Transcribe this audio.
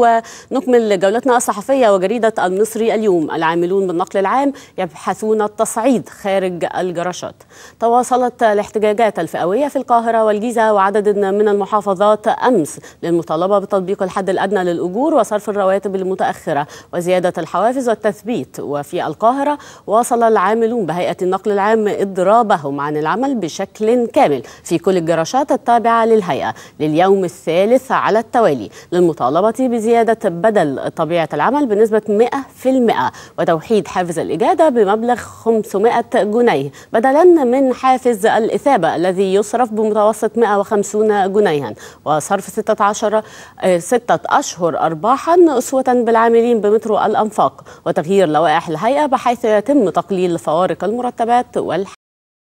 ونكمل جولتنا الصحفية وجريدة المصري اليوم العاملون بالنقل العام يبحثون التصعيد خارج الجراشات تواصلت الاحتجاجات الفئوية في القاهرة والجيزة وعدد من المحافظات أمس للمطالبة بتطبيق الحد الأدنى للأجور وصرف الرواتب المتأخرة وزيادة الحوافز والتثبيت وفي القاهرة واصل العاملون بهيئة النقل العام إضرابهم عن العمل بشكل كامل في كل الجراشات التابعة للهيئة لليوم الثالث على التوالي للمطالبة بزيادة زيادة بدل طبيعة العمل بنسبة 100% وتوحيد حافز الإجادة بمبلغ 500 جنيه بدلا من حافز الإثابة الذي يصرف بمتوسط 150 جنيها وصرف 16 آه، ستة أشهر أرباحا أسوة بالعاملين بمترو الأنفاق وتغيير لوائح الهيئة بحيث يتم تقليل فوارق المرتبات والحق